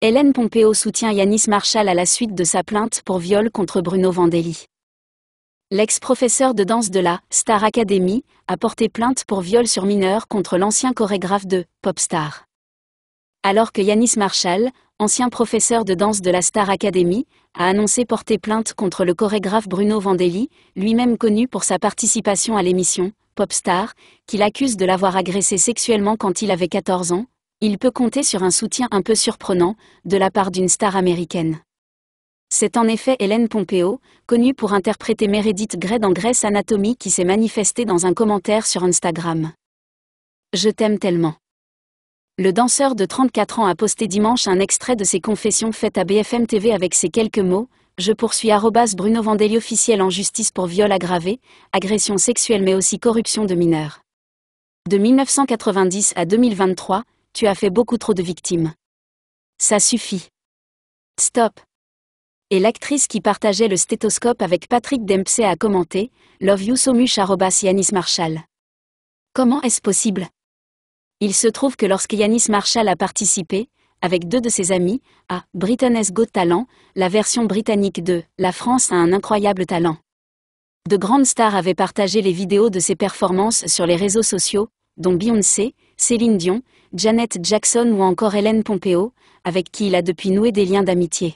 Hélène Pompeo soutient Yanis Marshall à la suite de sa plainte pour viol contre Bruno Vandelli. L'ex-professeur de danse de la Star Academy a porté plainte pour viol sur mineur contre l'ancien chorégraphe de Popstar. Alors que Yanis Marshall, ancien professeur de danse de la Star Academy, a annoncé porter plainte contre le chorégraphe Bruno Vandelli, lui-même connu pour sa participation à l'émission Popstar, qu'il accuse de l'avoir agressé sexuellement quand il avait 14 ans, il peut compter sur un soutien un peu surprenant, de la part d'une star américaine. C'est en effet Hélène Pompeo, connue pour interpréter Meredith Grey dans Grey's Anatomy qui s'est manifestée dans un commentaire sur Instagram. Je t'aime tellement. Le danseur de 34 ans a posté dimanche un extrait de ses confessions faites à BFM TV avec ces quelques mots Je poursuis Bruno Vandelli officiel en justice pour viol aggravé, agression sexuelle mais aussi corruption de mineurs. De 1990 à 2023, tu as fait beaucoup trop de victimes. Ça suffit. Stop. Et l'actrice qui partageait le stéthoscope avec Patrick Dempsey a commenté Love you so much Yanis Marshall. Comment est-ce possible Il se trouve que lorsque Yanis Marshall a participé, avec deux de ses amis, à Britain's Got Talent, la version britannique de La France a un incroyable talent. De grandes stars avaient partagé les vidéos de ses performances sur les réseaux sociaux, dont Beyoncé, Céline Dion, Janet Jackson ou encore Hélène Pompeo, avec qui il a depuis noué des liens d'amitié.